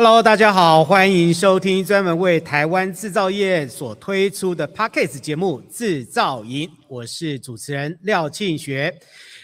Hello，大家好，欢迎收听专门为台湾制造业所推出的 p a c k e s 节目《制造营》，我是主持人廖庆学。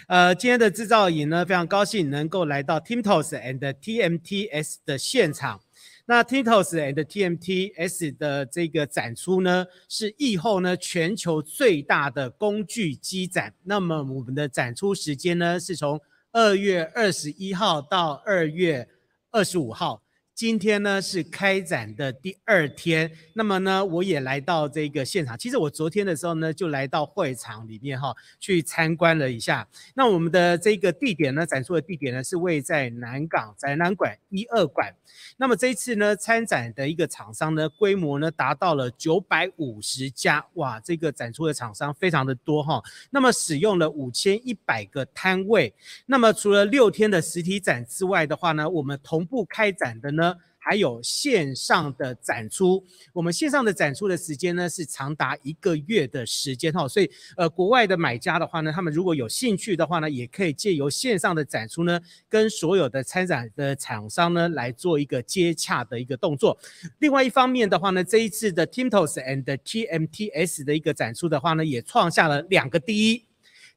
呃，今天的《制造营》呢，非常高兴能够来到 t i m t o s and TMTS 的现场。那 t i m t o s and TMTS 的这个展出呢，是疫后呢全球最大的工具机展。那么我们的展出时间呢，是从二月二十一号到二月二十五号。今天呢是开展的第二天，那么呢我也来到这个现场。其实我昨天的时候呢就来到会场里面哈，去参观了一下。那我们的这个地点呢展出的地点呢是位在南港展览馆一二馆。那么这一次呢参展的一个厂商呢规模呢达到了九百五十家，哇，这个展出的厂商非常的多哈。那么使用了五千一百个摊位。那么除了六天的实体展之外的话呢，我们同步开展的呢。还有线上的展出，我们线上的展出的时间呢是长达一个月的时间哈，所以呃国外的买家的话呢，他们如果有兴趣的话呢，也可以借由线上的展出呢，跟所有的参展的厂商呢来做一个接洽的一个动作。另外一方面的话呢，这一次的 TMTS i o and TMTS 的一个展出的话呢，也创下了两个第一。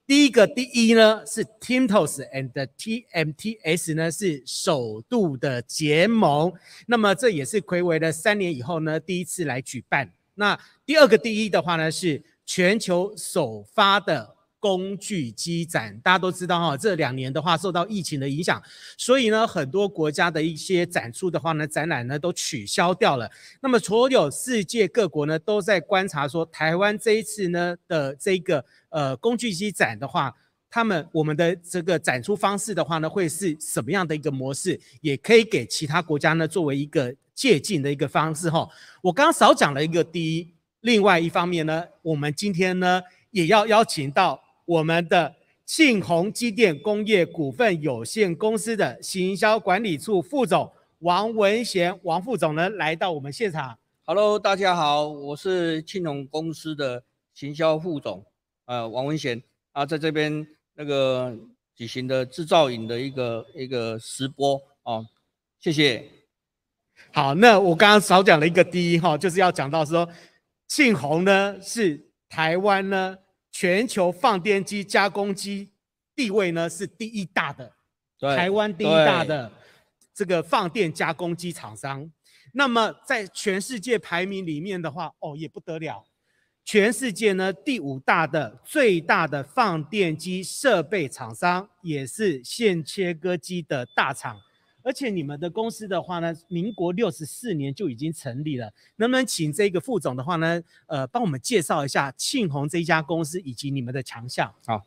第一个第一呢是 TNTOS i and TMTS 呢是首度的结盟，那么这也是睽违了三年以后呢第一次来举办。那第二个第一的话呢是全球首发的。工具机展，大家都知道哈，这两年的话受到疫情的影响，所以呢，很多国家的一些展出的话呢，展览呢都取消掉了。那么所有世界各国呢都在观察说，台湾这一次呢的这个呃工具机展的话，他们我们的这个展出方式的话呢，会是什么样的一个模式？也可以给其他国家呢作为一个借鉴的一个方式哈。我刚刚少讲了一个第一，另外一方面呢，我们今天呢也要邀请到。我们的庆鸿机电工业股份有限公司的行销管理处副总王文贤王副总呢，来到我们现场。Hello，大家好，我是庆隆公司的行销副总，呃，王文贤啊，在这边那个举行的制造影的一个一个直播哦，谢谢。好，那我刚刚少讲了一个第一哈，就是要讲到说庆鸿呢是台湾呢。全球放电机加工机地位呢是第一大的，台湾第一大的这个放电加工机厂商。那么在全世界排名里面的话，哦也不得了，全世界呢第五大的最大的放电机设备厂商，也是线切割机的大厂。而且你们的公司的话呢，民国六十四年就已经成立了，能不能请这个副总的话呢，呃，帮我们介绍一下庆鸿这家公司以及你们的强项啊？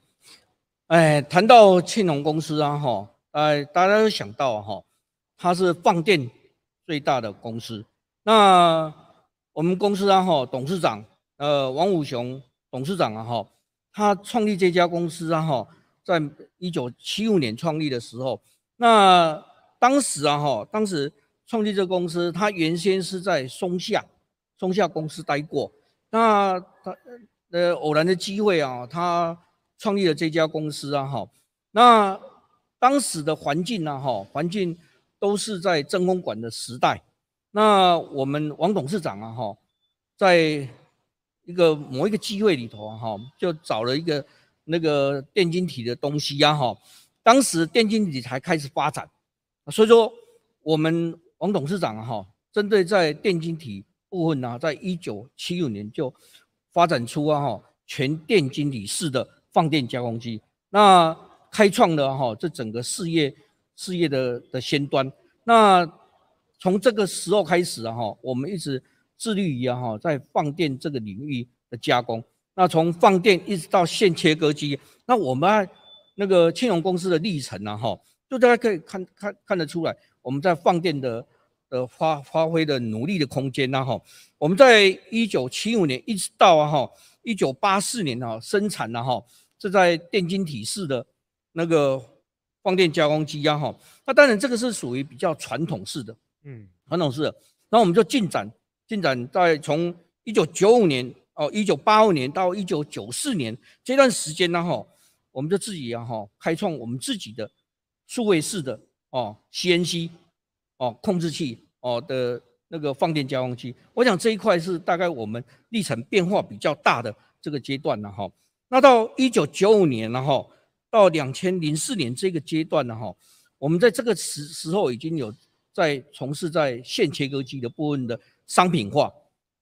哎，谈到庆鸿公司啊，哈，哎，大家都想到哈，它是放电最大的公司。那我们公司啊，哈，董事长呃，王武雄董事长啊，哈，他创立这家公司啊，哈，在一九七五年创立的时候，那当时啊哈，当时创立这个公司，他原先是在松下，松下公司待过。那他呃偶然的机会啊，他创立了这家公司啊哈。那当时的环境呢哈，环境都是在真空管的时代。那我们王董事长啊哈，在一个某一个机会里头啊哈，就找了一个那个电晶体的东西呀哈。当时电晶体才开始发展。所以说，我们王董事长哈，针对在电晶体部分呢，在一九七五年就发展出啊哈全电晶体式的放电加工机，那开创了哈这整个事业事业的的先端。那从这个时候开始啊哈，我们一直致力于啊哈在放电这个领域的加工。那从放电一直到线切割机，那我们那个青荣公司的历程呢哈。就大家可以看，看看得出来，我们在放电的呃发发挥的努力的空间呢哈。我们在一九七五年一直到哈一九八四年哈生产了哈，这在电晶体式的那个放电加工机呀哈。那当然这个是属于比较传统式的，嗯，传统式的。那我们就进展进展在从一九九五年哦一九八五年到一九九四年这段时间呢哈，我们就自己啊哈开创我们自己的。数位式的哦，CNC 哦，控制器哦的那个放电加工机，我想这一块是大概我们历程变化比较大的这个阶段了哈。那到一九九五年了哈，到两千零四年这个阶段了哈，我们在这个时时候已经有在从事在线切割机的部分的商品化。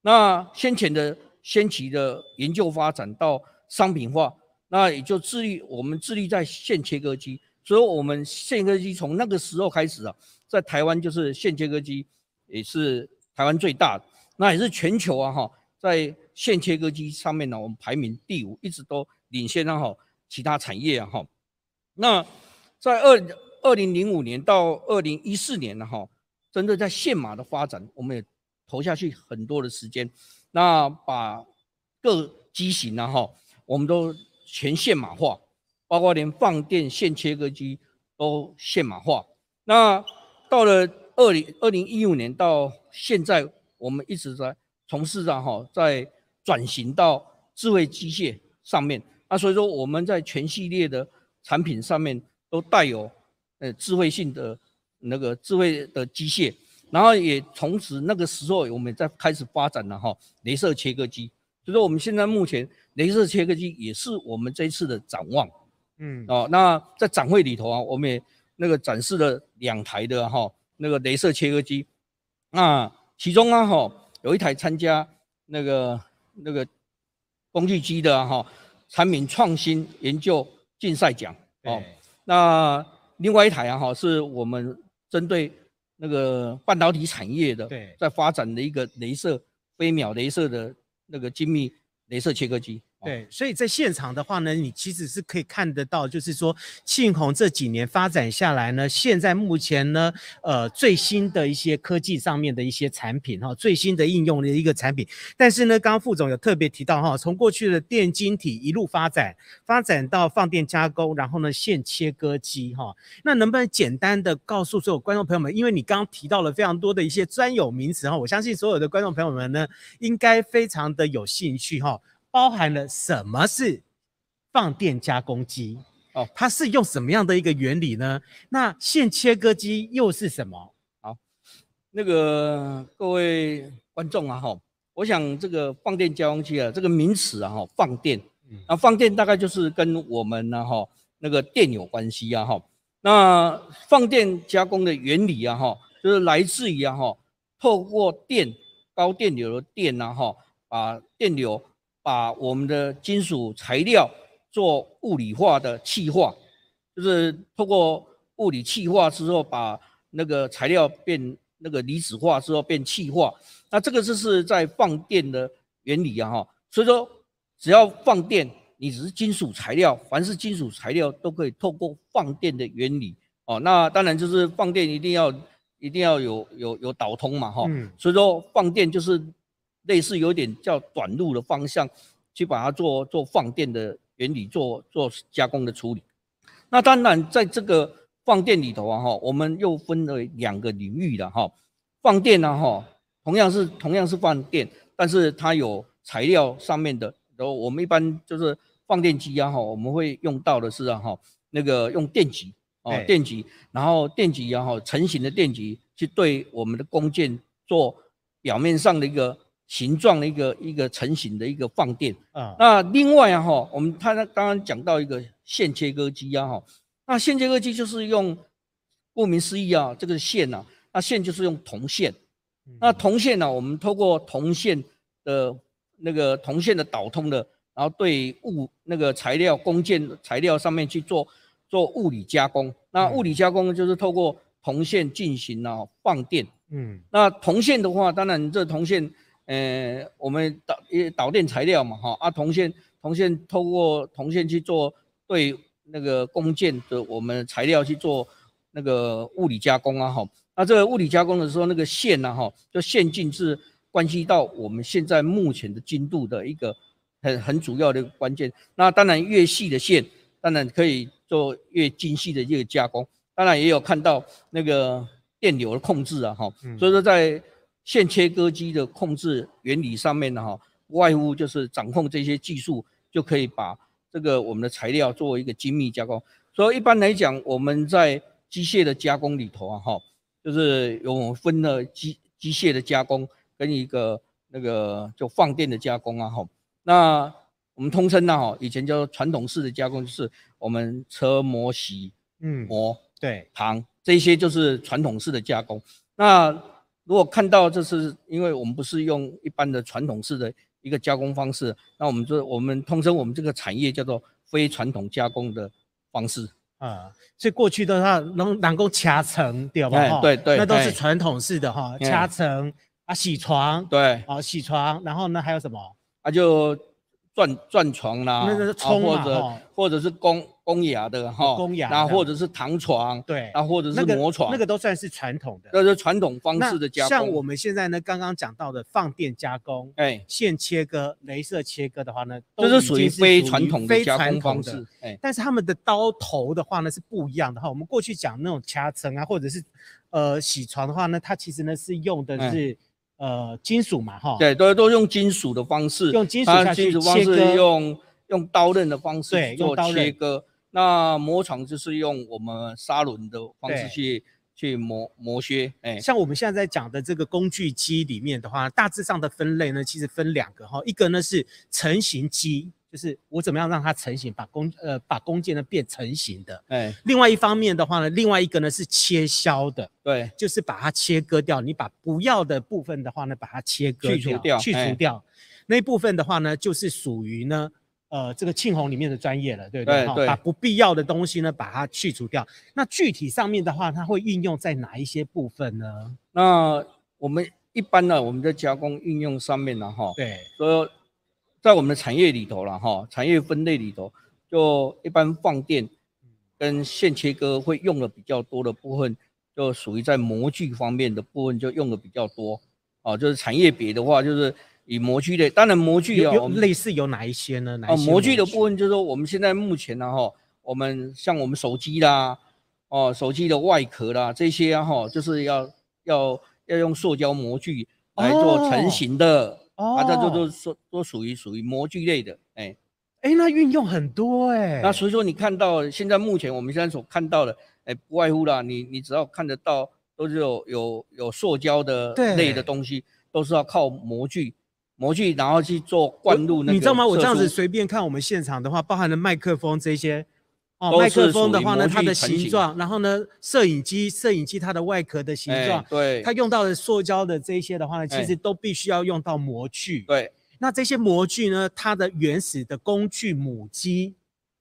那先前的先期的研究发展到商品化，那也就致力我们致力在线切割机。所以，我们线切割机从那个时候开始啊，在台湾就是线切割机也是台湾最大的，那也是全球啊哈，在线切割机上面呢，我们排名第五，一直都领先然哈，其他产业啊哈。那在二二零零五年到二零一四年呢哈，针对在线码的发展，我们也投下去很多的时间，那把各机型呢哈，我们都全线码化。包括连放电线切割机都现码化。那到了二零二零一五年到现在，我们一直在从事着哈，在转型到智慧机械上面。那所以说我们在全系列的产品上面都带有呃智慧性的那个智慧的机械。然后也同时那个时候我们在开始发展了哈，镭射切割机。所以说我们现在目前镭射切割机也是我们这次的展望。嗯哦，那在展会里头啊，我们也那个展示了两台的哈那个镭射切割机，那其中啊哈有一台参加那个那个工具机的哈产品创新研究竞赛奖哦，那另外一台啊哈是我们针对那个半导体产业的对在发展的一个镭射飞秒镭射的那个精密镭射切割机。对，所以在现场的话呢，你其实是可以看得到，就是说庆鸿这几年发展下来呢，现在目前呢，呃，最新的一些科技上面的一些产品哈，最新的应用的一个产品。但是呢，刚刚副总有特别提到哈，从过去的电晶体一路发展，发展到放电加工，然后呢，线切割机哈，那能不能简单的告诉所有观众朋友们，因为你刚刚提到了非常多的一些专有名词哈，我相信所有的观众朋友们呢，应该非常的有兴趣哈。包含了什么是放电加工机？哦，它是用什么样的一个原理呢？那线切割机又是什么？好，那个各位观众啊，哈，我想这个放电加工机啊，这个名词啊，哈，放电，那放电大概就是跟我们呢，哈，那个电有关系啊，哈，那放电加工的原理啊，哈，就是来自于哈，透过电高电流的电啊，哈，把电流。把我们的金属材料做物理化的气化，就是透过物理气化之后，把那个材料变那个离子化之后变气化，那这个就是在放电的原理啊，哈。所以说，只要放电，你只是金属材料，凡是金属材料都可以透过放电的原理哦。那当然就是放电一定要一定要有有有导通嘛哈。所以说放电就是。类似有点叫短路的方向，去把它做做放电的原理，做做加工的处理。那当然，在这个放电里头啊，哈，我们又分为两个领域的哈。放电呢，哈，同样是同样是放电，但是它有材料上面的。然后我们一般就是放电机啊，哈，我们会用到的是啊，哈，那个用电极哦，电极，然后电极啊，后成型的电极去对我们的工件做表面上的一个。形状的一个一个成型的一个放电啊，那另外啊哈，我们他呢刚讲到一个线切割机呀哈，那线切割机就是用，顾名思义啊，这个线呐，那线就是用铜线，那铜线呢，我们透过铜线的，那个铜线的导通的，然后对物那个材料工件材料上面去做做物理加工，那物理加工就是透过铜线进行啊放电，嗯，那铜线的话，当然这铜线。呃，我们导一导电材料嘛，哈啊，铜线，铜线透过铜线去做对那个工件的我们材料去做那个物理加工啊，哈，那这个物理加工的时候，那个线呢，哈，就线径是关系到我们现在目前的精度的一个很很主要的关键。那当然越细的线，当然可以做越精细的个加工。当然也有看到那个电流的控制啊，哈，所以说在。线切割机的控制原理上面呢，哈，外乎就是掌控这些技术，就可以把这个我们的材料做一个精密加工。所以一般来讲，我们在机械的加工里头啊，哈，就是有分了机机械的加工跟一个那个就放电的加工啊，哈。那我们通称呢，哈，以前叫传统式的加工，就是我们车、模铣、嗯、磨、对、镗这些，就是传统式的加工。那如果看到这是，因为我们不是用一般的传统式的一个加工方式，那我们就我们通称我们这个产业叫做非传统加工的方式啊。所以过去的话，能能够掐层对吧？对对，那都是传统式的哈，掐层啊，铣床对，啊，铣床，然后呢还有什么？啊，就转转床啦，或者或者是工工牙的哈，然后或者是糖床，对，然后或者是磨床，那个都算是传统的，那是传统方式的加工。像我们现在呢，刚刚讲到的放电加工，哎，线切割、镭射切割的话呢，都是属于非传统的加工方式。哎，但是他们的刀头的话呢是不一样的哈。我们过去讲那种夹层啊，或者是呃铣床的话呢，它其实呢是用的是呃金属嘛哈，对，都都用金属的方式，用金属方式用用刀刃的方式做切割。那磨床就是用我们砂轮的方式去去磨磨削。哎，像我们现在在讲的这个工具机里面的话，大致上的分类呢，其实分两个哈，一个呢是成型机，就是我怎么样让它成型，把弓呃把弓箭呢变成型的。哎，另外一方面的话呢，另外一个呢是切削的。对，就是把它切割掉，你把不要的部分的话呢，把它切割掉，去除掉，去除掉那部分的话呢，就是属于呢。呃，这个庆红里面的专业了，对不对？把不必要的东西呢，把它去除掉。那具体上面的话，它会运用在哪一些部分呢？那我们一般呢，我们在加工运用上面呢，哈，对，以在我们的产业里头了，哈，产业分类里头，就一般放电跟线切割会用的比较多的部分，就属于在模具方面的部分就用的比较多。哦，就是产业别的话，就是。以模具类，当然模具有类似有哪一些呢？哦，模具的部分就是说，我们现在目前呢，哈，我们像我们手机啦，哦，手机的外壳啦这些，哈，就是要要要用塑胶模具来做成型的，啊，这都都属都属于属于模具类的，哎，哎，那运用很多哎，那所以说你看到现在目前我们现在所看到的，哎，不外乎啦，你你只要看得到都是有有有塑胶的类的东西，都是要靠模具。模具，然后去做灌入那。你知道吗？我这样子随便看我们现场的话，包含了麦克风这些，哦，麦克风的话呢，它的形状，然后呢，摄影机，摄影机它的外壳的形状，对，它用到的塑胶的这些的话呢，其实都必须要用到模具。对，那这些模具呢，它的原始的工具母机，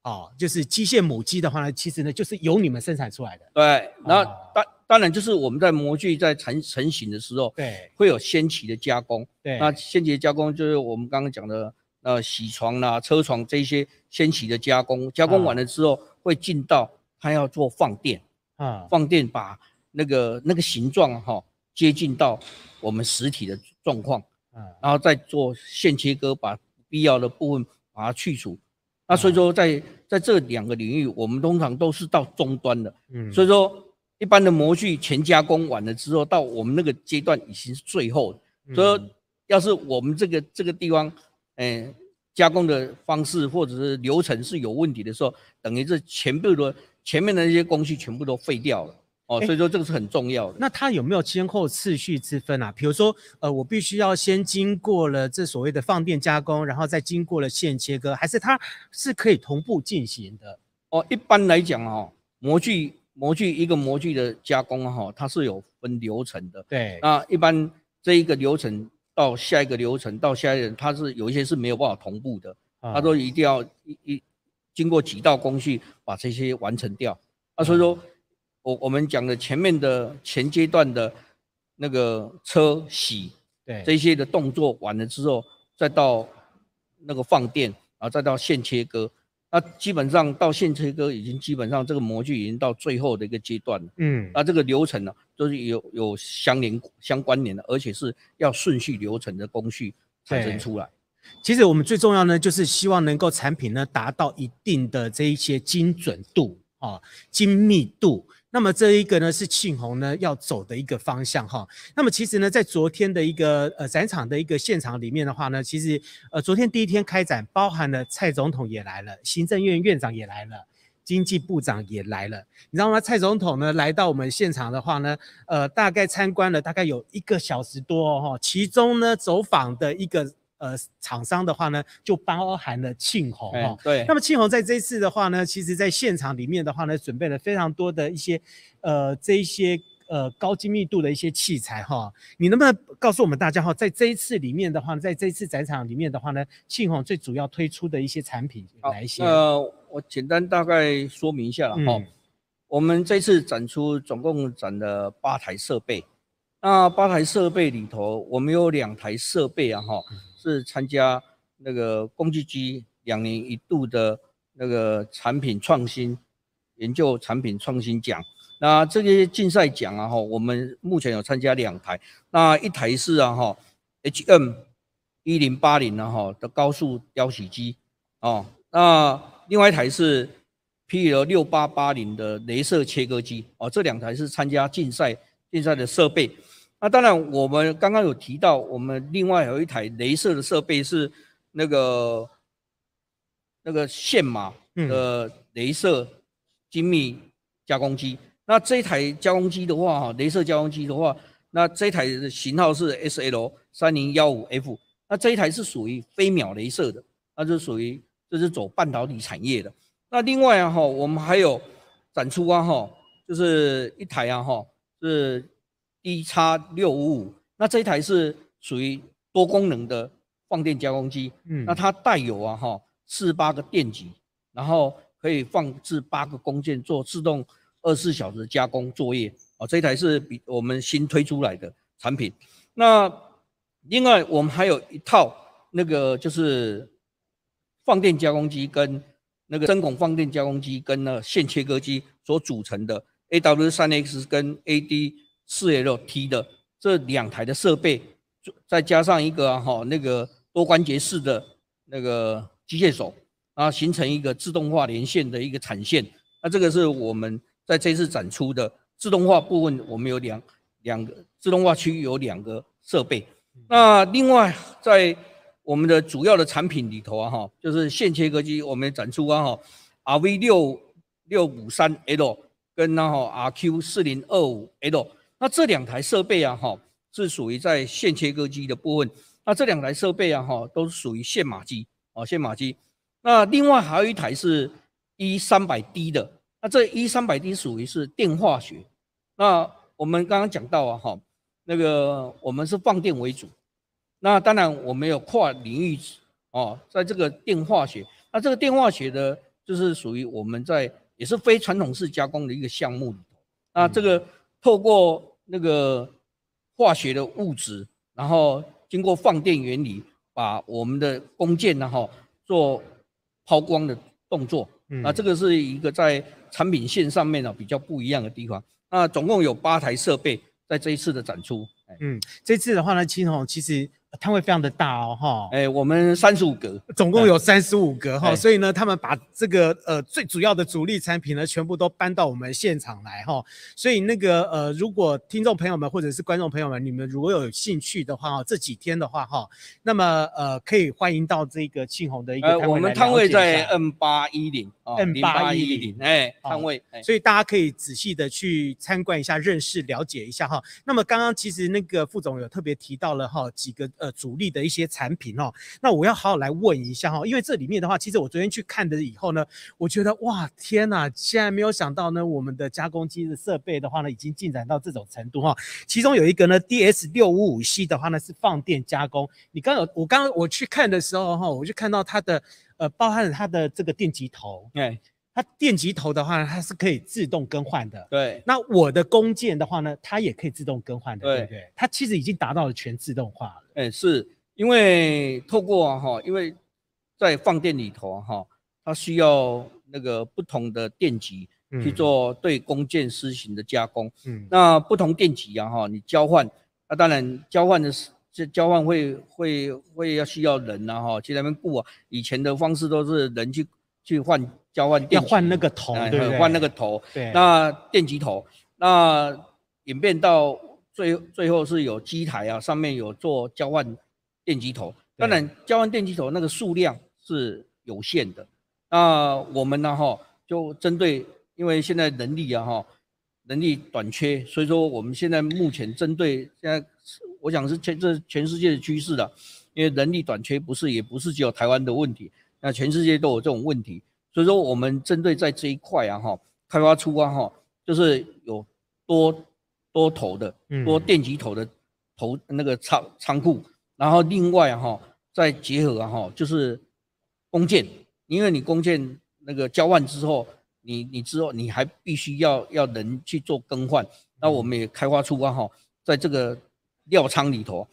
哦，就是机械母机的话呢，其实呢，就是由你们生产出来的。对，那、后，但。当然，就是我们在模具在成成型的时候，对，会有先期的加工。对，那先期的加工就是我们刚刚讲的，呃，铣床呐、车床这些先期的加工。加工完了之后，会进到它要做放电，啊，放电把那个那个形状哈接近到我们实体的状况，啊，然后再做线切割，把必要的部分把它去除。那所以说，在在这两个领域，我们通常都是到终端的。嗯，所以说。一般的模具全加工完了之后，到我们那个阶段已经是最后，所以要是我们这个这个地方，哎，加工的方式或者是流程是有问题的时候，等于这全部的前面的那些工序全部都废掉了哦。所以说这个是很重要。那它有没有先后次序之分啊？比如说，呃，我必须要先经过了这所谓的放电加工，然后再经过了线切割，还是它是可以同步进行的？哦，一般来讲哦，模具。模具一个模具的加工哈，它是有分流程的。对，那一般这一个流程到下一个流程到下一个，它是有一些是没有办法同步的，它都一定要一一经过几道工序把这些完成掉。啊，所以说，我我们讲的前面的前阶段的那个车洗，对这些的动作完了之后，再到那个放电，啊，再到线切割。那基本上到现车哥已经基本上这个模具已经到最后的一个阶段了。嗯，那这个流程呢，都是有有相连相关联的，而且是要顺序流程的工序产生出来。其实我们最重要呢，就是希望能够产品呢达到一定的这一些精准度啊、精密度。那么这一个呢是庆红呢要走的一个方向哈。那么其实呢，在昨天的一个呃展场的一个现场里面的话呢，其实呃昨天第一天开展，包含了蔡总统也来了，行政院院长也来了，经济部长也来了。你知道吗？蔡总统呢来到我们现场的话呢，呃大概参观了大概有一个小时多哈，其中呢走访的一个。呃，厂商的话呢，就包含了庆鸿哈。对。那么庆鸿在这一次的话呢，其实在现场里面的话呢，准备了非常多的一些，呃，这一些呃高精密度的一些器材哈。你能不能告诉我们大家哈，在这一次里面的话，在这一次展场里面的话呢，庆鸿最主要推出的一些产品哪一些？呃，我简单大概说明一下了哈。嗯。我们这次展出总共展了八台设备。那八台设备里头，我们有两台设备啊哈。是参加那个工具机两年一度的那个产品创新研究产品创新奖，那这些竞赛奖啊哈，我们目前有参加两台，那一台是啊哈 H M 一零八零啊哈的高速雕洗机哦，那另外一台是 P L 六八八零的镭射切割机哦，这两台是参加竞赛竞赛的设备。那当然，我们刚刚有提到，我们另外有一台镭射的设备是那个那个线码的镭射精密加工机。那这一台加工机的话，哈，镭射加工机的话，那这一台型号是 SL 三零幺五 F。那这一台是属于飞秒镭射的，那就属于这是走半导体产业的。那另外啊，哈，我们还有展出啊，哈，就是一台啊，哈，是。D 叉六五五，那这一台是属于多功能的放电加工机，嗯，那它带有啊哈四八个电极，然后可以放置八个工件做自动二十四小时加工作业啊。这一台是比我们新推出来的产品。那另外我们还有一套那个就是放电加工机跟那个针孔放电加工机跟那线切割机所组成的 A W 三 X 跟 A D。四 L T 的这两台的设备，再加上一个哈那个多关节式的那个机械手啊，形成一个自动化连线的一个产线。那这个是我们在这次展出的自动化部分，我们有两两个自动化区域有两个设备。那另外在我们的主要的产品里头啊哈，就是线切割机，我们展出啊哈，R V 六六五三 L 跟那哈 R Q 四零二五 L。那这两台设备啊，哈，是属于在线切割机的部分。那这两台设备啊，哈，都是属于线码机，哦，线码机。那另外还有一台是 E 三百 D 的。那这 E 三百 D 属于是电化学。那我们刚刚讲到啊，哈，那个我们是放电为主。那当然，我们有跨领域哦，在这个电化学。那这个电化学的，就是属于我们在也是非传统式加工的一个项目。里头。那这个。透过那个化学的物质，然后经过放电原理，把我们的弓箭然后做抛光的动作。嗯，那这个是一个在产品线上面呢比较不一样的地方。那总共有八台设备在这一次的展出。嗯，这次的话呢，金总其实。摊位非常的大哦，哈，哎，我们三十五个，总共有三十五个哈，所以呢，他们把这个呃最主要的主力产品呢，全部都搬到我们现场来哈，所以那个呃，如果听众朋友们或者是观众朋友们，你们如果有兴趣的话哈，这几天的话哈，那么呃可以欢迎到这个庆鸿的一个。位。我们摊位在 N 八一零。M 八一零哎，单位，所以大家可以仔细的去参观一下，认识了解一下哈。那么刚刚其实那个副总有特别提到了哈几个呃主力的一些产品哦。那我要好好来问一下哈，因为这里面的话，其实我昨天去看的以后呢，我觉得哇天呐，现在没有想到呢，我们的加工机的设备的话呢，已经进展到这种程度哈。其中有一个呢 DS 六五五 C 的话呢是放电加工，你刚有我刚刚我去看的时候哈，我就看到它的。呃，包含它的这个电极头，哎，它电极头的话，呢，它是可以自动更换的。对，那我的弓箭的话呢，它也可以自动更换的。对，对？它其实已经达到了全自动化了。哎，是因为透过哈，因为在放电里头哈，它需要那个不同的电极去做对弓箭施行的加工。嗯，那不同电极啊哈，你交换，那当然交换的是。这交换会会会要需要人呐哈，去那边雇啊。以前的方式都是人去去换交换电要换那个头，对对？换那个头，对。那电极头，那演变到最最后是有机台啊，上面有做交换电极头。当然，交换电极头那个数量是有限的。那我们呢哈，就针对，因为现在能力啊哈，能力短缺，所以说我们现在目前针对现在。我想是全这全世界的趋势了，因为人力短缺不是也不是只有台湾的问题，那全世界都有这种问题，所以说我们针对在这一块啊哈，开发出啊哈，就是有多多头的多电极头的头那个仓仓库，然后另外哈再结合哈就是弓箭，因为你弓箭那个交换之后，你你之后你还必须要要人去做更换，那我们也开发出啊哈，在这个。料仓里头，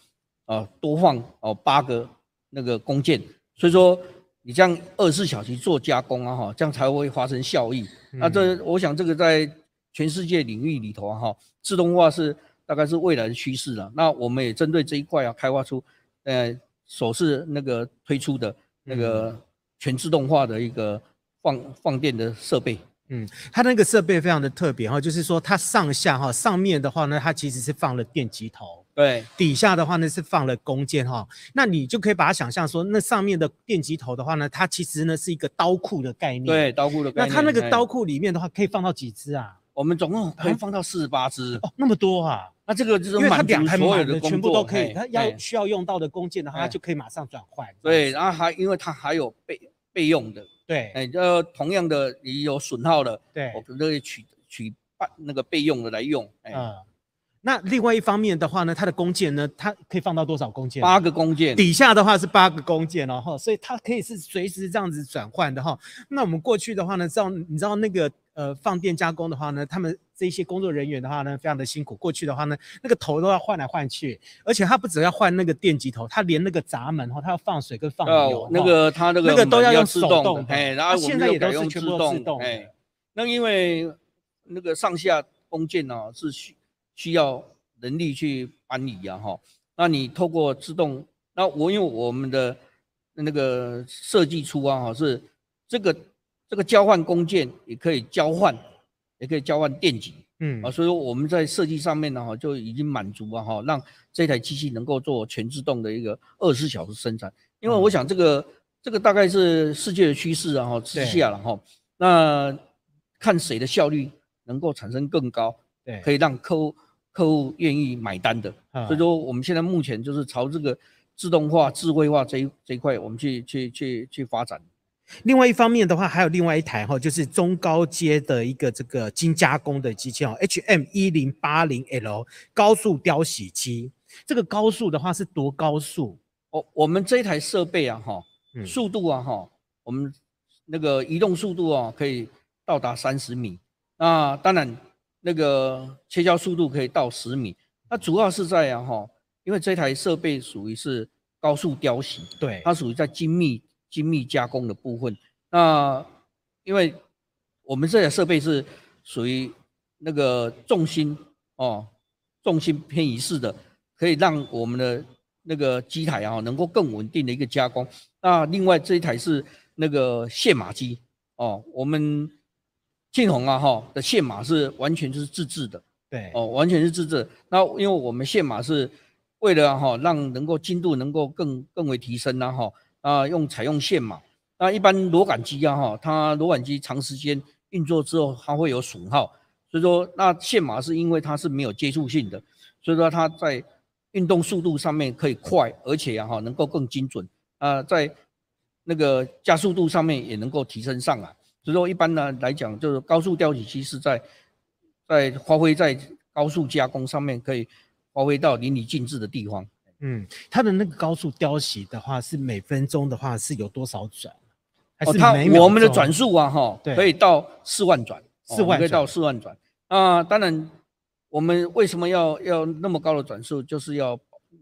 呃，多放哦八个那个弓箭，所以说你这样二十四小时做加工啊，哈，这样才会发生效益。那这我想这个在全世界领域里头啊，哈，自动化是大概是未来的趋势了。那我们也针对这一块啊，开发出呃，首次那个推出的那个全自动化的一个放放电的设备。嗯，它那个设备非常的特别哈，就是说它上下哈，上面的话呢，它其实是放了电极头。对底下的话呢是放了弓箭哈，那你就可以把它想象说，那上面的电极头的话呢，它其实呢是一个刀库的概念。对，刀库的概念。那它那个刀库里面的话，可以放到几支啊？我们总共可以放到四十八支。哦，那么多啊？那这个就是满足所有的工作，以。它要需要用到的弓箭的话，它就可以马上转换。对，然后还因为它还有备备用的。对。哎，就同样的，你有损耗的，对，我可都取取把那个备用的来用。嗯。那另外一方面的话呢，它的弓箭呢，它可以放到多少弓箭？八个弓箭。底下的话是八个弓箭哦所以它可以是随时这样子转换的哈。那我们过去的话呢，知道你知道那个呃放电加工的话呢，他们这些工作人员的话呢，非常的辛苦。过去的话呢，那个头都要换来换去，而且它不只要换那个电极头，它连那个闸门哈，它要放水跟放油，那个它那个那个都要用手动，哎，然后现在也全用自动，哎，那因为那个上下弓箭呢是需。需要人力去搬移啊，哈，那你透过自动，那我因为我们的那个设计出啊，哈，是这个这个交换工件也可以交换，也可以交换电极，嗯啊，所以我们在设计上面呢，哈，就已经满足啊，哈，让这台机器能够做全自动的一个二十四小时生产，因为我想这个这个大概是世界的趋势啊，哈，之下了哈，那看谁的效率能够产生更高，对，可以让客户。客户愿意买单的，所以说我们现在目前就是朝这个自动化、智慧化这一这一块，我们去去去去发展。另外一方面的话，还有另外一台哈，就是中高阶的一个这个精加工的机器人 HM 一零八零 L 高速雕铣机。这个高速的话是多高速？我我们这一台设备啊哈，速度啊哈，我们那个移动速度啊可以到达三十米。那当然。那个切削速度可以到十米，它主要是在啊哈，因为这台设备属于是高速雕洗，对，它属于在精密精密加工的部分。那因为我们这台设备是属于那个重心哦，重心偏移式的，可以让我们的那个机台啊能够更稳定的一个加工。那另外这一台是那个卸码机哦，我们。系统啊，哈的线码是完全就是自制的，对，哦，完全是自制。那因为我们线码是为了哈让能够精度能够更更为提升呢，哈，啊用采用线码，那一般螺杆机啊，哈，它螺杆机长时间运作之后它会有损耗，所以说那线码是因为它是没有接触性的，所以说它在运动速度上面可以快，而且哈能够更精准，啊，在那个加速度上面也能够提升上来，所以说，一般呢来讲，就是高速雕起机是在在发挥在高速加工上面，可以发挥到淋漓尽致的地方。嗯，它的那个高速雕起的话，是每分钟的话是有多少转？哦，它我们的转速啊？哈，可以到四万转，四万可以到四万转。啊，当然，我们为什么要要那么高的转速？就是要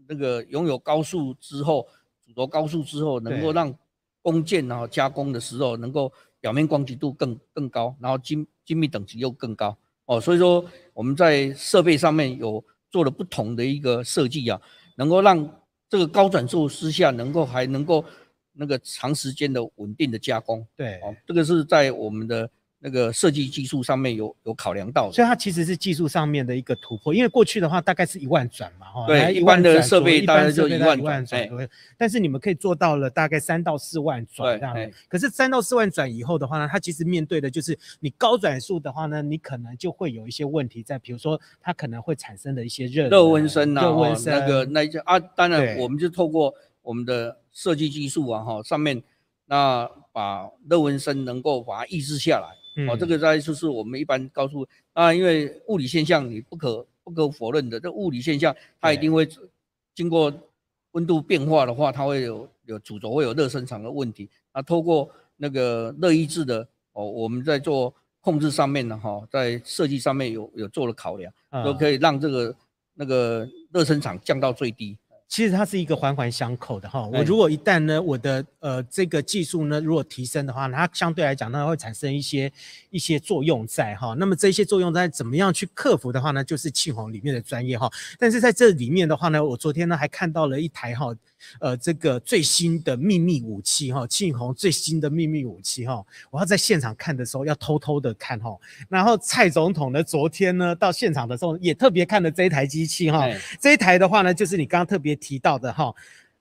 那个拥有高速之后，主轴高速之后，能够让工件后加工的时候能够。表面光洁度更更高，然后精精密等级又更高哦，所以说我们在设备上面有做了不同的一个设计啊，能够让这个高转速之下能够还能够那个长时间的稳定的加工。对，哦，这个是在我们的。那个设计技术上面有有考量到，所以它其实是技术上面的一个突破。因为过去的话大概是一万转嘛，哈，对，一般的设备大概就一万转，哎，但是你们可以做到了大概三到四万转这样可是三到四万转以后的话呢，它其实面对的就是你高转速的话呢，你可能就会有一些问题在，比如说它可能会产生的一些热热温升啊，热温升那个那些啊，当然我们就透过我们的设计技术啊，哈，上面那把热温升能够把它抑制下来。哦，这个在就是我们一般告诉啊，因为物理现象你不可不可否认的，这物理现象它一定会经过温度变化的话，它会有有主轴会有热生长的问题。那透过那个热抑制的哦，我们在做控制上面呢，哈，在设计上面有有做了考量，都可以让这个那个热生长降到最低。其实它是一个环环相扣的哈，我如果一旦呢，我的呃这个技术呢如果提升的话，它相对来讲它会产生一些一些作用在哈，那么这些作用在怎么样去克服的话呢，就是庆鸿里面的专业哈，但是在这里面的话呢，我昨天呢还看到了一台哈。呃，这个最新的秘密武器哈，庆红最新的秘密武器哈，我要在现场看的时候要偷偷的看哈。然后蔡总统呢，昨天呢到现场的时候也特别看了这一台机器哈，这一台的话呢就是你刚刚特别提到的哈，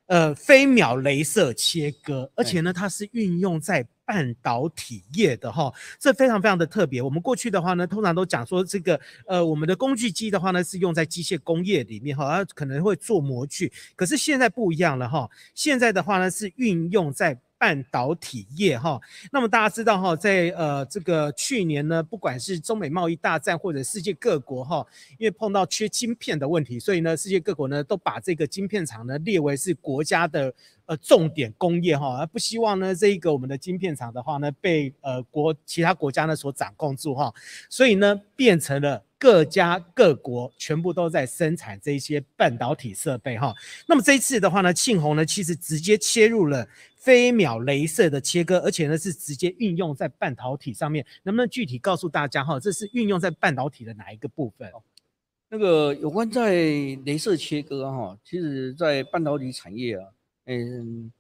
呃，飞秒镭射切割，而且呢它是运用在。半导体业的哈，这非常非常的特别。我们过去的话呢，通常都讲说这个呃，我们的工具机的话呢，是用在机械工业里面哈，像可能会做模具。可是现在不一样了哈，现在的话呢，是运用在。半导体业哈，那么大家知道哈，在呃这个去年呢，不管是中美贸易大战或者世界各国哈，因为碰到缺晶片的问题，所以呢世界各国呢都把这个晶片厂呢列为是国家的呃重点工业哈，而不希望呢这一个我们的晶片厂的话呢被呃国其他国家呢所掌控住哈，所以呢变成了。各家各国全部都在生产这些半导体设备哈，那么这一次的话呢，庆鸿呢其实直接切入了飞秒镭射的切割，而且呢是直接运用在半导体上面，能不能具体告诉大家哈，这是运用在半导体的哪一个部分？那个有关在镭射切割哈，其实在半导体产业啊，嗯，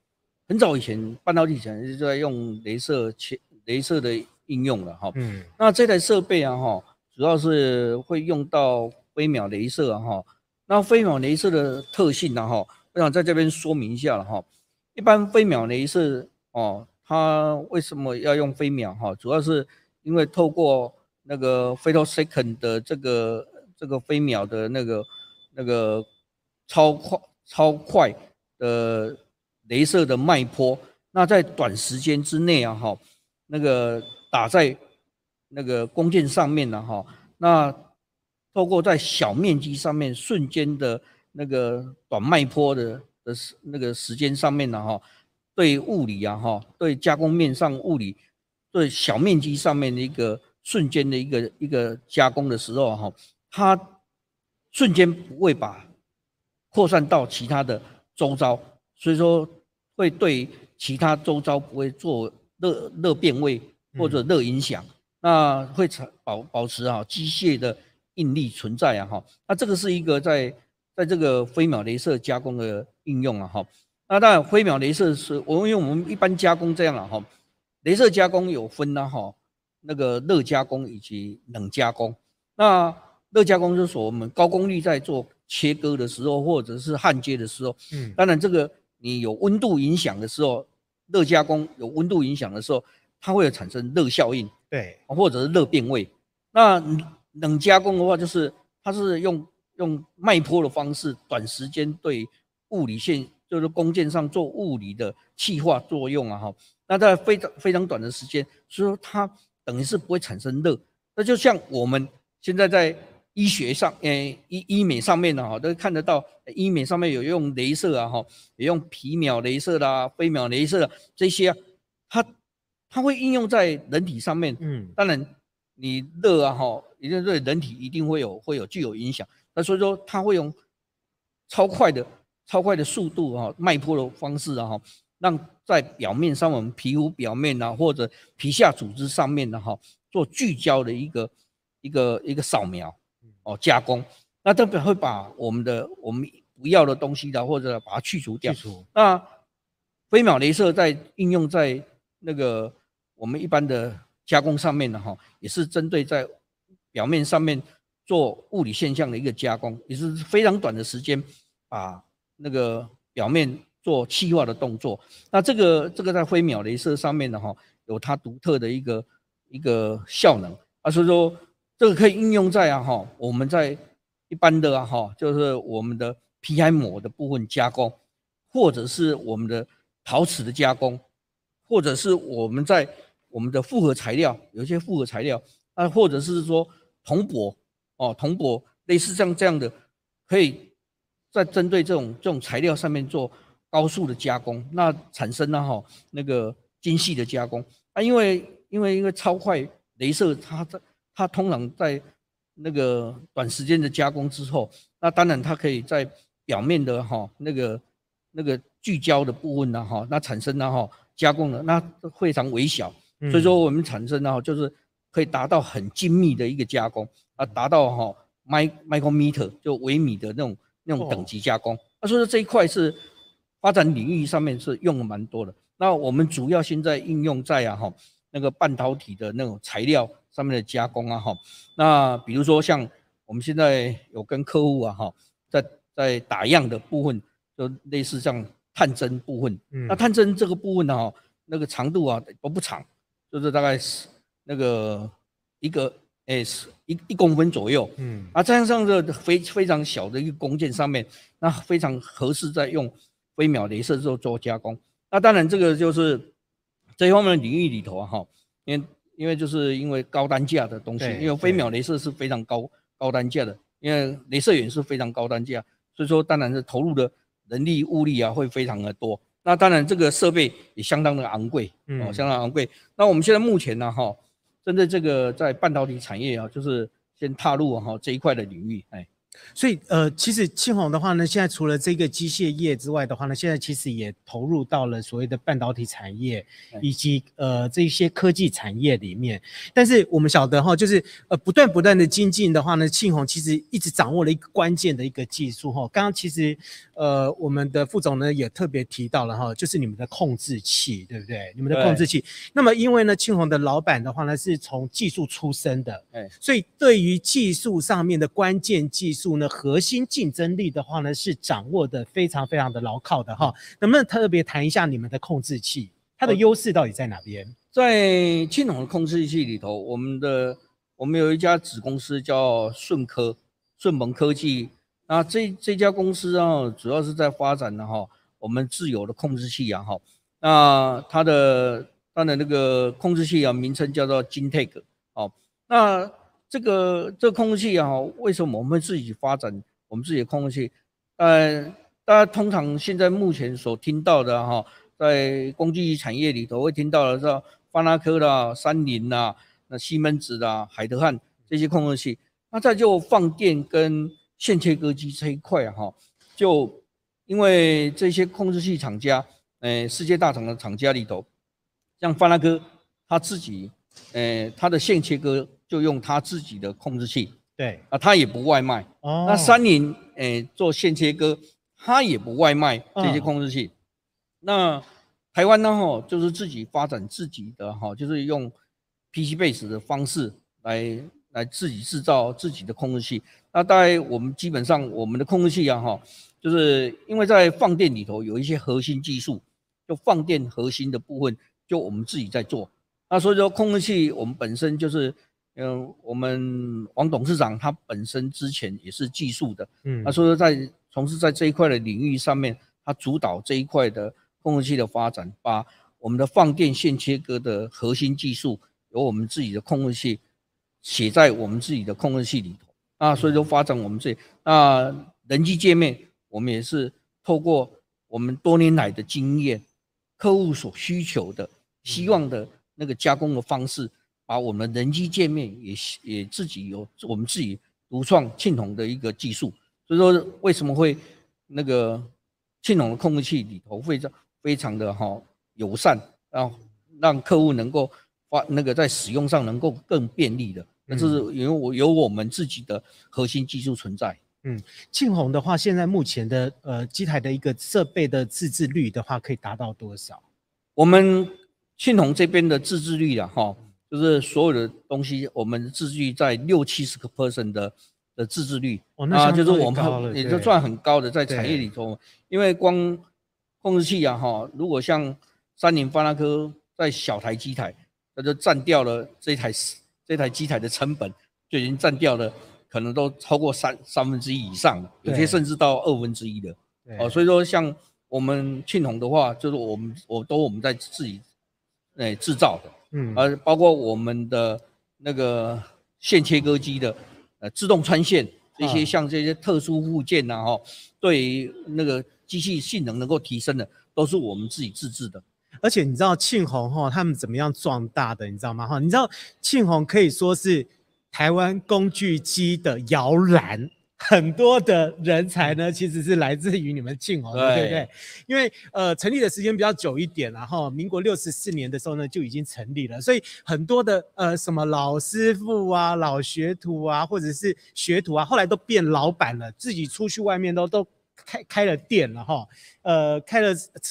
很早以前半导体产业就在用镭射切镭射的应用了哈，嗯，那这台设备啊哈。主要是会用到飞秒镭射啊哈，那飞秒镭射的特性呢哈，我想在这边说明一下了哈。一般飞秒镭射哦，它为什么要用飞秒哈？主要是因为透过那个飞 to second 的这个这个飞秒的那个那个超快超快的镭射的脉波，那在短时间之内啊哈，那个打在。那个弓箭上面的哈，那透过在小面积上面瞬间的那个短脉波的的那个时间上面的哈，对物理啊哈，对加工面上物理，对小面积上面的一个瞬间的一个一个加工的时候哈，它瞬间不会把扩散到其他的周遭，所以说会对其他周遭不会做热热变位或者热影响。那会产保保持啊，机械的应力存在啊，哈，那这个是一个在在这个飞秒镭射加工的应用啊，哈，那当然飞秒镭射是我们因为我们一般加工这样了哈，镭射加工有分啦哈，那个热加工以及冷加工，那热加工就是说我们高功率在做切割的时候或者是焊接的时候，嗯，当然这个你有温度影响的时候，热加工有温度影响的时候，它会有产生热效应。对，或者是热变位。那冷加工的话，就是它是用用脉波的方式，短时间对物理线，就是弓箭上做物理的气化作用啊，哈。那在非常非常短的时间，所以说它等于是不会产生热。那就像我们现在在医学上，呃，医医美上面的哈，都看得到医美上面有用镭射啊，哈，也用皮秒镭射啦、飞秒镭射这些，啊，它。它会应用在人体上面，嗯，当然你热啊哈，一定对人体一定会有会有具有影响。那所以说它会用超快的超快的速度啊，脉波的方式啊哈，让在表面上我们皮肤表面呐或者皮下组织上面的哈做聚焦的一个一个一个扫描哦加工。那这边会把我们的我们不要的东西的或者把它去除掉。那飞秒镭射在应用在那个。我们一般的加工上面的哈，也是针对在表面上面做物理现象的一个加工，也是非常短的时间把那个表面做气化的动作。那这个这个在飞秒镭射上面的哈，有它独特的一个一个效能啊，所以说这个可以应用在啊哈，我们在一般的啊哈，就是我们的 PM 膜的部分加工，或者是我们的陶瓷的加工，或者是我们在我们的复合材料有一些复合材料，啊，或者是说铜箔，哦，铜箔类似像这样的，可以在针对这种这种材料上面做高速的加工，那产生了哈那个精细的加工，啊，因为因为因为超快镭射，它在它通常在那个短时间的加工之后，那当然它可以在表面的哈那个那个聚焦的部分呢哈，那产生了哈加工的那非常微小。所以说我们产生呢，就是可以达到很精密的一个加工啊，达到哈 mic micrometer 就微米的那种那种等级加工。那所以说这一块是发展领域上面是用的蛮多的。那我们主要现在应用在啊哈那个半导体的那种材料上面的加工啊哈。那比如说像我们现在有跟客户啊哈在在打样的部分，就类似像探针部分。那探针这个部分呢哈，那个长度啊都不长。就是大概是那个一个哎一一公分左右，嗯啊这样上的非非常小的一个工件上面，那非常合适在用飞秒镭射做做加工。那当然这个就是这一方面的领域里头啊哈，因因为就是因为高单价的东西，因为飞秒镭射是非常高高单价的，因为镭射也是非常高单价，所以说当然是投入的人力物力啊会非常的多。那当然，这个设备也相当的昂贵，哦，相当昂贵。那我们现在目前呢，哈，针对这个在半导体产业啊，就是先踏入哈这一块的领域，哎。所以，呃，其实庆红的话呢，现在除了这个机械业之外的话呢，现在其实也投入到了所谓的半导体产业以及呃这一些科技产业里面。但是我们晓得哈，就是呃不断不断的精进的话呢，庆红其实一直掌握了一个关键的一个技术哈。刚刚其实呃我们的副总呢也特别提到了哈，就是你们的控制器，对不对？你们的控制器。那么因为呢，庆红的老板的话呢是从技术出身的，所以对于技术上面的关键技术。主呢核心竞争力的话呢是掌握的非常非常的牢靠的哈，能不能特别谈一下你们的控制器，它的优势到底在哪边？在青龙的控制器里头，我们的我们有一家子公司叫顺科顺盟科技，那这这家公司啊，主要是在发展的哈，我们自有的控制器啊哈，那它的它的那个控制器啊名称叫做金泰 e 哦那。这个这控制器啊，为什么我们自己发展我们自己的控制器？呃，大家通常现在目前所听到的哈，在工具产业里头会听到的是发拉科的、三菱啊、那西门子的、海德汉这些控制器。那再就放电跟线切割机这一块啊，哈，就因为这些控制器厂家，呃，世界大厂的厂家里头，像发拉科他自己，呃，他的线切割。就用他自己的控制器，对，啊，他也不外卖。哦，那三菱，诶，做线切割，他也不外卖这些控制器。那台湾呢，哈，就是自己发展自己的，哈，就是用 PC base 的方式来来自己制造自己的控制器。那大概我们基本上我们的控制器啊，哈，就是因为在放电里头有一些核心技术，就放电核心的部分，就我们自己在做。那所以说，控制器我们本身就是。嗯，我们王董事长他本身之前也是技术的，嗯，他说在从事在这一块的领域上面，他主导这一块的控制器的发展，把我们的放电线切割的核心技术，有我们自己的控制器写在我们自己的控制器里头。啊，所以说发展我们这那人机界面，我们也是透过我们多年来的经验，客户所需求的希望的那个加工的方式。把我们人机界面也也自己有，我们自己独创庆鸿的一个技术，所以说为什么会那个庆鸿的控制器里头非常非常的哈友善，然后让客户能够发那个在使用上能够更便利的，那是因为我有我们自己的核心技术存在。嗯，庆鸿的话，现在目前的呃机台的一个设备的自制率的话，可以达到多少？我们庆鸿这边的自制率啊，哈。就是所有的东西，我们自制率在六七十个 percent 的，的自制率啊，就是我们也就算很高的，在产业里头，因为光控制器啊，哈，如果像三菱、发那科在小台机台，那就占掉了这台这台机台的成本，就已经占掉了，可能都超过三三分之一以上，有些甚至到二分之一的。哦，所以说像我们庆鸿的话，就是我们我都我们在自己哎制造的。嗯，而包括我们的那个线切割机的，呃，自动穿线，这些像这些特殊附件呐，哈，对于那个机器性能能够提升的，都是我们自己自制的。而且你知道庆鸿哈，他们怎么样壮大的？你知道吗？哈，你知道庆鸿可以说是台湾工具机的摇篮。很多的人才呢，其实是来自于你们庆欧，对不对？因为呃，成立的时间比较久一点，然后民国六十四年的时候呢，就已经成立了。所以很多的呃，什么老师傅啊、老学徒啊，或者是学徒啊，后来都变老板了，自己出去外面都都开开了店了哈，呃，开了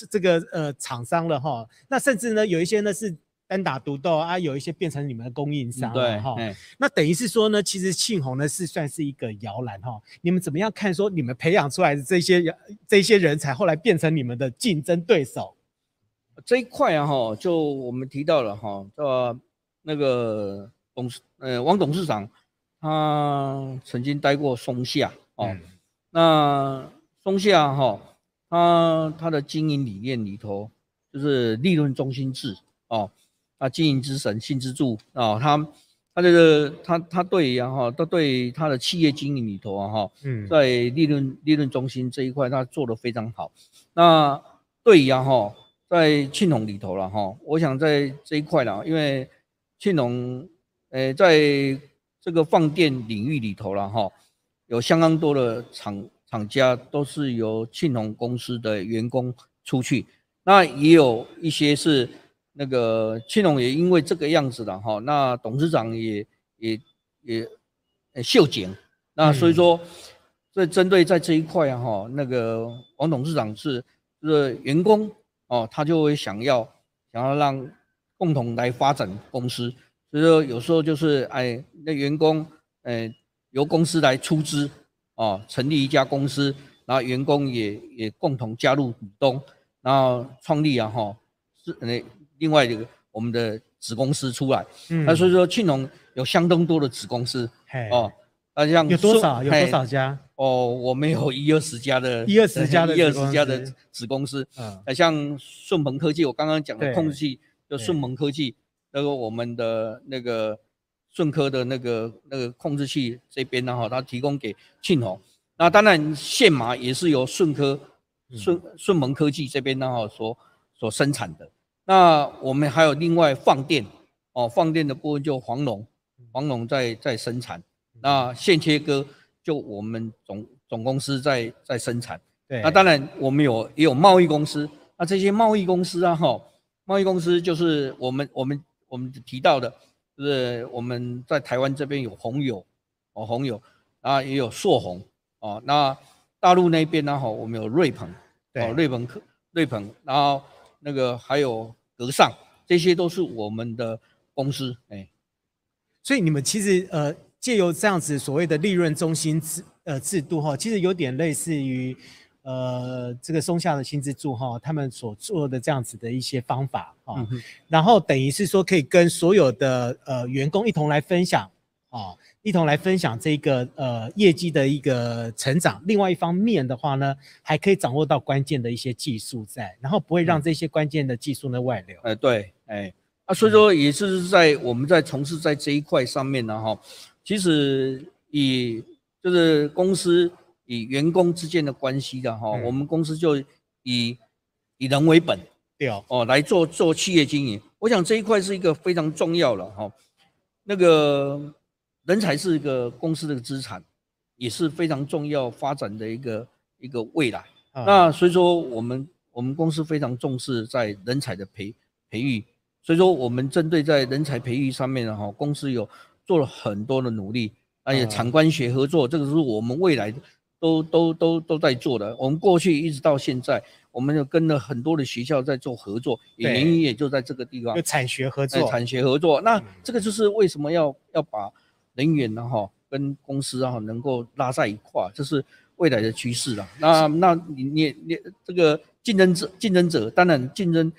这个呃厂商了哈。那甚至呢，有一些呢是。单打独斗啊，有一些变成你们的供应商对哈。那等于是说呢，其实庆红呢是算是一个摇篮哈。你们怎么样看说你们培养出来的这些这些人才，后来变成你们的竞争对手？这一块啊哈，就我们提到了哈，呃，那个董事呃，王董事长他曾经待过松下哦。那松下哈，他他的经营理念里头就是利润中心制哦。啊，经营之神信之助啊，他他这个他他对然后他对他的企业经营里头啊哈，在利润利润中心这一块他做的非常好。那对于啊哈，在庆隆里头了哈，我想在这一块了，因为庆隆呃在这个放电领域里头了哈，有相当多的厂厂家都是由庆隆公司的员工出去，那也有一些是。那个庆隆也因为这个样子的哈，那董事长也也也秀景，那所以说，所以针对在这一块哈，那个王董事长是就是员工哦，他就会想要想要让共同来发展公司，所以说有时候就是哎，那员工哎由公司来出资哦，成立一家公司，然后员工也也共同加入股东，然后创立啊哈是那。另外，一个我们的子公司出来，那所以说，庆隆有相当多的子公司，哦，那像有多少有多少家？哦，我们有一二十家的，一二十家的，一二十家的子公司。啊，那像顺鹏科技，我刚刚讲的控制器，就顺鹏科技，那个我们的那个顺科的那个那个控制器这边呢，哈，它提供给庆隆，那当然，线码也是由顺科顺顺鹏科技这边呢，哈，所所生产的。那我们还有另外放电哦，放电的部分就黄龙，黄龙在在生产。那线切割就我们总总公司在在生产。对，那当然我们有也有贸易公司。那这些贸易公司啊，哈，贸易公司就是我们我们我们提到的，就是我们在台湾这边有红友哦，红友啊也有硕红哦。那大陆那边呢，哈，我们有瑞鹏哦，瑞鹏科瑞鹏，然后那个还有。而上，这些都是我们的公司，哎，所以你们其实呃，借由这样子所谓的利润中心制呃制度哈，其实有点类似于呃这个松下的新支柱哈，他们所做的这样子的一些方法嗯、然后等于是说可以跟所有的呃员工一同来分享啊。一同来分享这个呃业绩的一个成长。另外一方面的话呢，还可以掌握到关键的一些技术在，然后不会让这些关键的技术呢外流。哎，对，哎，啊，所以说也是在我们在从事在这一块上面呢哈，其实以就是公司以员工之间的关系的哈，我们公司就以以人为本，对哦来做做企业经营。我想这一块是一个非常重要的哈，那个。人才是一个公司的资产，也是非常重要发展的一个一个未来。那所以说，我们我们公司非常重视在人才的培培育。所以说，我们针对在人才培育上面的哈，公司有做了很多的努力。而且产官学合作，这个是我们未来都都都都在做的。我们过去一直到现在，我们就跟了很多的学校在做合作，也也就在这个地方产学合作，产学合作。那这个就是为什么要要把。人员的哈跟公司啊能够拉在一块，这是未来的趋势了。那那你你你这个竞争者竞争者，当然竞争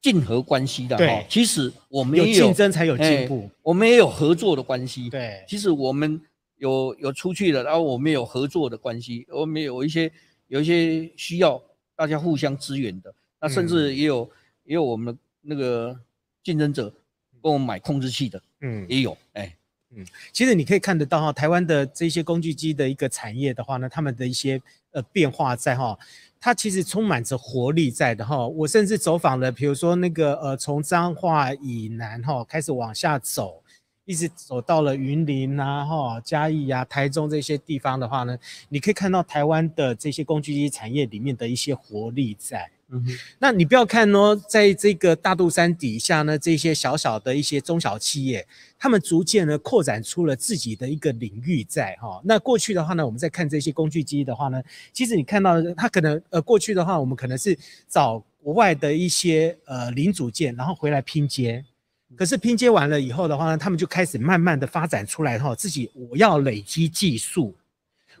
竞合关系的哈。其实我们有竞争才有进步，我们也有合作的关系。对，其实我们有有出去的，然后我们有合作的关系，我们有一些有一些需要大家互相支援的。那甚至也有也有我们的那个竞争者跟我们买控制器的，嗯，也有哎。嗯，其实你可以看得到哈，台湾的这些工具机的一个产业的话呢，他们的一些呃变化在哈，它其实充满着活力在的哈。我甚至走访了，比如说那个呃，从彰化以南哈开始往下走，一直走到了云林啊、哈嘉义啊、台中这些地方的话呢，你可以看到台湾的这些工具机产业里面的一些活力在。那你不要看哦，在这个大肚山底下呢，这些小小的一些中小企业，他们逐渐呢扩展出了自己的一个领域，在哈。那过去的话呢，我们在看这些工具机的话呢，其实你看到它可能呃，过去的话，我们可能是找国外的一些呃零组件，然后回来拼接。可是拼接完了以后的话呢，他们就开始慢慢的发展出来哈，自己我要累积技术，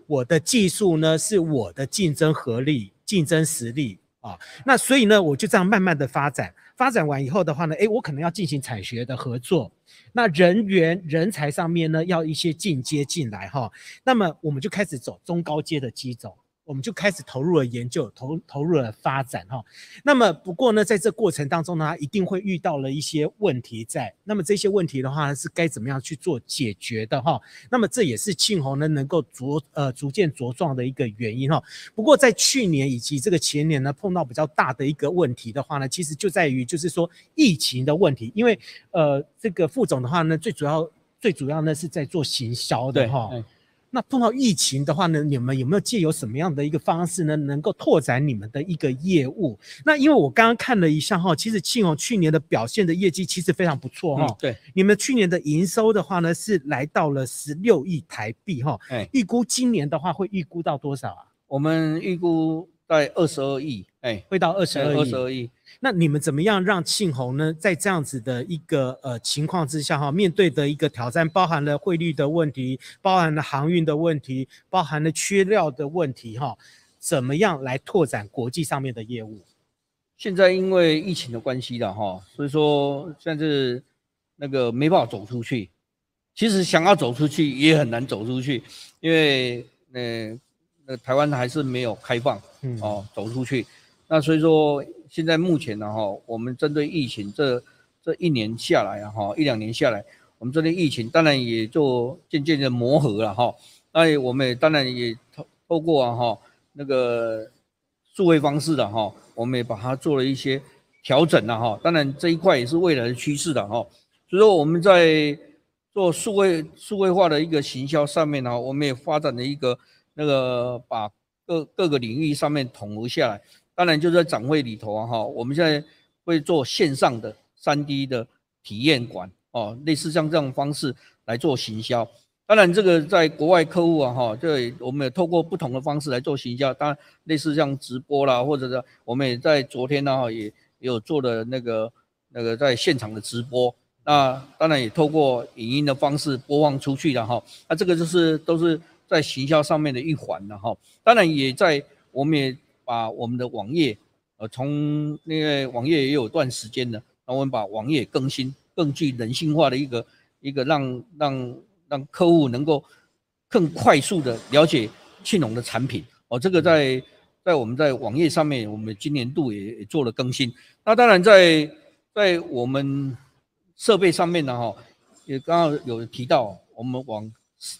我的技术呢是我的竞争合力、竞争实力。啊，那所以呢，我就这样慢慢的发展，发展完以后的话呢，诶，我可能要进行产学的合作，那人员、人才上面呢，要一些进阶进来哈，那么我们就开始走中高阶的机种。我们就开始投入了研究，投投入了发展哈。那么不过呢，在这过程当中呢，一定会遇到了一些问题在。那么这些问题的话，呢，是该怎么样去做解决的哈？那么这也是庆鸿呢能够茁呃逐渐茁壮的一个原因哈。不过在去年以及这个前年呢，碰到比较大的一个问题的话呢，其实就在于就是说疫情的问题，因为呃这个副总的话呢，最主要最主要呢是在做行销的哈。那碰到疫情的话呢，你们有没有借由什么样的一个方式呢，能够拓展你们的一个业务？那因为我刚刚看了一下哈，其实庆鸿去年的表现的业绩其实非常不错哈。对，你们去年的营收的话呢，是来到了十六亿台币哈。预估今年的话会预估到多少啊？我们预估。在二十二亿，哎，会到二十二亿。二十二亿，那你们怎么样让庆红呢，在这样子的一个呃情况之下哈，面对的一个挑战，包含了汇率的问题，包含了航运的问题，包含了缺料的问题哈，怎么样来拓展国际上面的业务？现在因为疫情的关系了哈，所以说现在是那个没办法走出去。其实想要走出去也很难走出去，因为嗯。那台湾还是没有开放，嗯哦，走出去。那所以说，现在目前呢哈，我们针对疫情这这一年下来啊哈，一两年下来，我们针对疫情，当然也做渐渐的磨合了哈。那我们也当然也透透过啊哈那个数位方式的哈，我们也把它做了一些调整了哈。当然这一块也是未来的趋势的哈。所以说我们在做数位数位化的一个行销上面呢，我们也发展了一个。那个把各各个领域上面统筹下来，当然就在展会里头啊哈，我们现在会做线上的三 D 的体验馆哦，类似像这种方式来做行销。当然这个在国外客户啊哈，这我们也透过不同的方式来做行销，当然，类似像直播啦，或者是我们也在昨天呢哈也也有做的那个那个在现场的直播，那当然也透过影音的方式播放出去的哈，那这个就是都是。在行销上面的一环了哈，当然也在，我们也把我们的网页，呃，从那个网页也有段时间了，那我们把网页更新更具人性化的一个一个让让让客户能够更快速的了解庆隆的产品哦，这个在在我们在网页上面，我们今年度也做了更新。那当然在在我们设备上面呢，哈，也刚刚有提到，我们往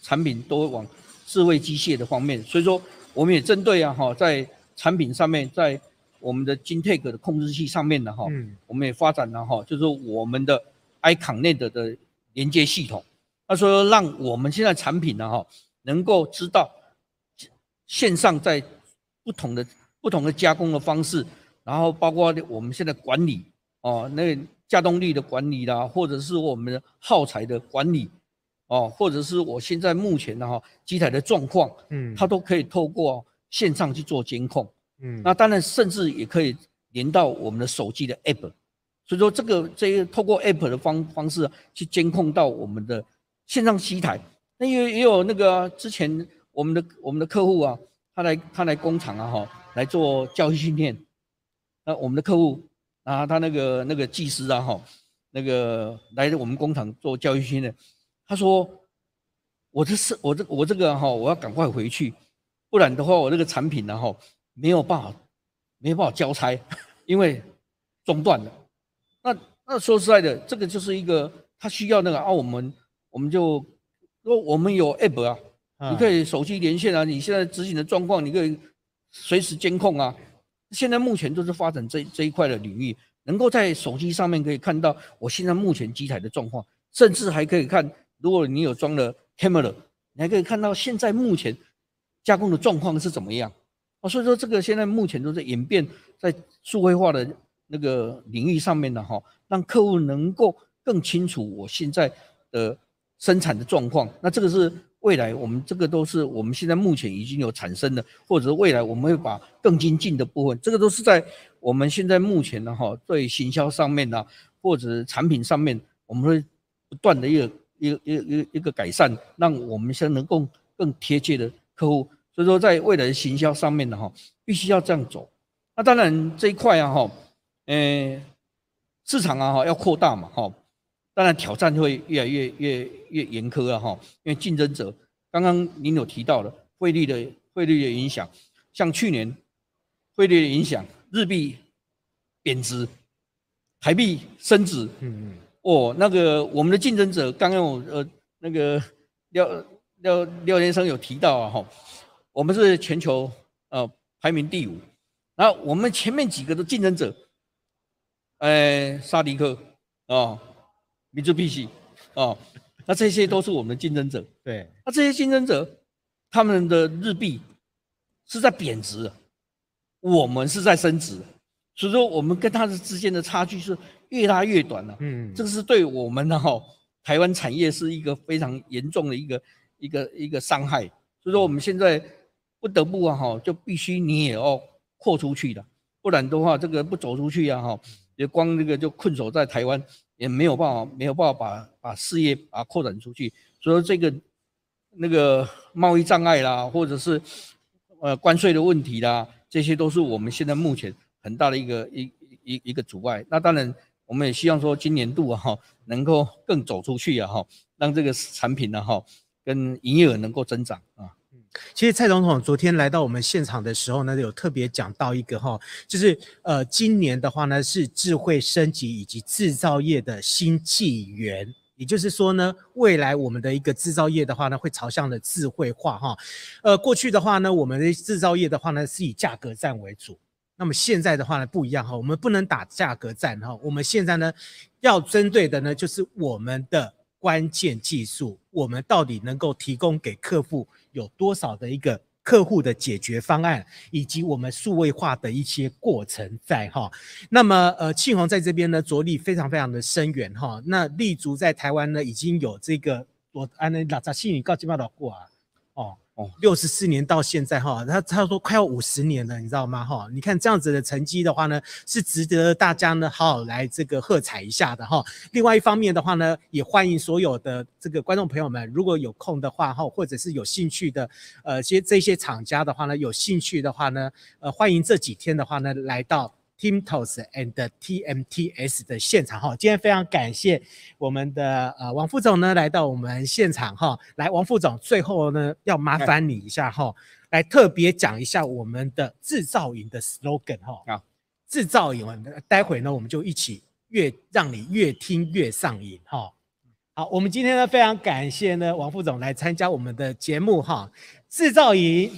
产品都往智慧机械的方面，所以说我们也针对啊哈，在产品上面，在我们的金泰格的控制器上面呢哈，我们也发展了哈，就是我们的 iConnect 的连接系统。他说，让我们现在产品呢哈，能够知道线上在不同的不同的加工的方式，然后包括我们现在管理哦，那加动力的管理啦，或者是我们的耗材的管理。哦，或者是我现在目前的哈机台的状况，嗯，它都可以透过线上去做监控，嗯，那当然甚至也可以连到我们的手机的 app，所以说这个这透过 app 的方方式去监控到我们的线上机台，那也也有那个之前我们的我们的客户啊，他来他来工厂啊哈来做教育训练，那我们的客户啊，他那个那个技师啊哈，那个来我们工厂做教育训练。他说：“我这是我这我这个哈，我要赶快回去，不然的话，我这个产品呢哈，没有办法，没有办法交差，因为中断了。那那说实在的，这个就是一个他需要那个啊，我们我们就说我们有 app 啊，你可以手机连线啊，你现在执行的状况，你可以随时监控啊。现在目前就是发展这这一块的领域，能够在手机上面可以看到我现在目前机台的状况，甚至还可以看。”如果你有装了 camera，你还可以看到现在目前加工的状况是怎么样哦。所以说这个现在目前都在演变在数位化的那个领域上面的哈，让客户能够更清楚我现在的生产的状况。那这个是未来我们这个都是我们现在目前已经有产生的，或者是未来我们会把更精进的部分，这个都是在我们现在目前的哈对行销上面呢，或者产品上面，我们会不断的一个。一一一一个改善，让我们先能够更贴切的客户，所以说在未来的行销上面呢，哈，必须要这样走。那当然这一块啊，哈，嗯，市场啊，哈，要扩大嘛，哈，当然挑战会越来越越越严苛啊，哈，因为竞争者刚刚您有提到的汇率的汇率的影响，像去年汇率的影响，日币贬值，台币升值，嗯嗯。哦，那个我们的竞争者，刚刚我呃那个廖廖廖先生有提到啊，哈，我们是全球呃排名第五，那我们前面几个的竞争者，哎，沙迪克啊，米佐比西啊，那这些都是我们的竞争者。对，那这些竞争者他们的日币是在贬值，我们是在升值，所以说我们跟他的之间的差距是。越拉越短了，嗯，这个是对我们的哈台湾产业是一个非常严重的一个一个一个伤害，所以说我们现在不得不啊哈就必须你也要扩出去的，不然的话这个不走出去啊哈，也光这个就困守在台湾也没有办法没有办法把把事业啊扩展出去，所以说这个那个贸易障碍啦，或者是呃关税的问题啦，这些都是我们现在目前很大的一个一一一个阻碍，那当然。我们也希望说，今年度哈能够更走出去呀哈，让这个产品呢哈跟营业额能够增长啊。嗯，其实蔡总统昨天来到我们现场的时候呢，有特别讲到一个哈，就是呃今年的话呢是智慧升级以及制造业的新纪元，也就是说呢，未来我们的一个制造业的话呢会朝向的智慧化哈。呃，过去的话呢，我们的制造业的话呢是以价格战为主。那么现在的话呢不一样哈，我们不能打价格战哈，我们现在呢要针对的呢就是我们的关键技术，我们到底能够提供给客户有多少的一个客户的解决方案，以及我们数位化的一些过程在哈。那么呃，庆鸿在这边呢着力非常非常的深远哈，那立足在台湾呢已经有这个我啊那老早庆你搞什报道过啊？哦，六十四年到现在哈，他他说快要五十年了，你知道吗？哈，你看这样子的成绩的话呢，是值得大家呢好好来这个喝彩一下的哈。另外一方面的话呢，也欢迎所有的这个观众朋友们，如果有空的话哈，或者是有兴趣的，呃，些这些厂家的话呢，有兴趣的话呢，呃，欢迎这几天的话呢，来到。TMTS and TMTS 的现场哈，今天非常感谢我们的呃王副总呢来到我们现场哈，来王副总最后呢要麻烦你一下哈，来特别讲一下我们的制造营的 slogan 哈，制造营，待会呢我们就一起越让你越听越上瘾哈，好，我们今天呢非常感谢呢王副总来参加我们的节目哈，制造营。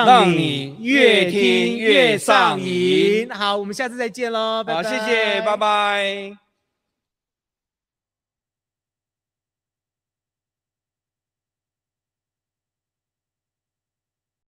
让你越听越上瘾。好，我们下次再见喽，好，谢谢，拜拜。